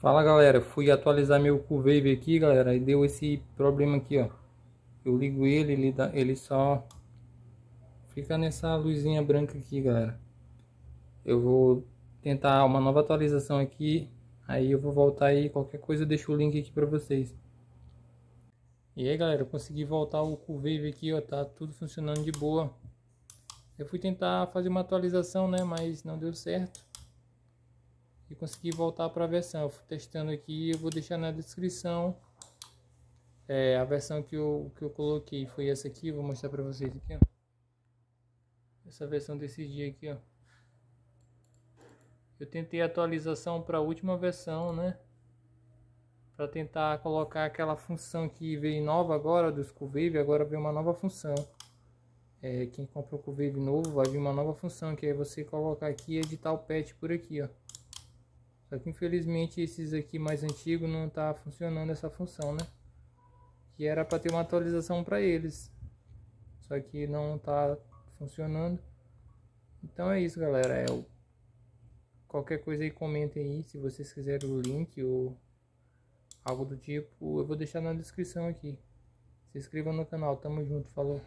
Fala galera, fui atualizar meu Cuvave aqui galera e deu esse problema aqui ó Eu ligo ele, ele, dá, ele só fica nessa luzinha branca aqui galera Eu vou tentar uma nova atualização aqui Aí eu vou voltar aí, qualquer coisa eu deixo o link aqui pra vocês E aí galera, eu consegui voltar o Cuvave aqui ó, tá tudo funcionando de boa Eu fui tentar fazer uma atualização né, mas não deu certo e consegui voltar para a versão. Eu fui testando aqui eu vou deixar na descrição é, a versão que eu, que eu coloquei. Foi essa aqui, vou mostrar para vocês aqui, ó. Essa versão desse dia aqui, ó. Eu tentei atualização para a última versão, né? Para tentar colocar aquela função que veio nova agora do Scovave, agora veio uma nova função. É, quem comprou o Covave novo vai vir uma nova função, que é você colocar aqui e editar o patch por aqui, ó. Só é que infelizmente esses aqui mais antigos não tá funcionando essa função, né? Que era para ter uma atualização para eles. Só que não tá funcionando. Então é isso, galera. É o... Qualquer coisa aí, comentem aí se vocês quiserem o link ou algo do tipo. Eu vou deixar na descrição aqui. Se inscrevam no canal. Tamo junto. Falou.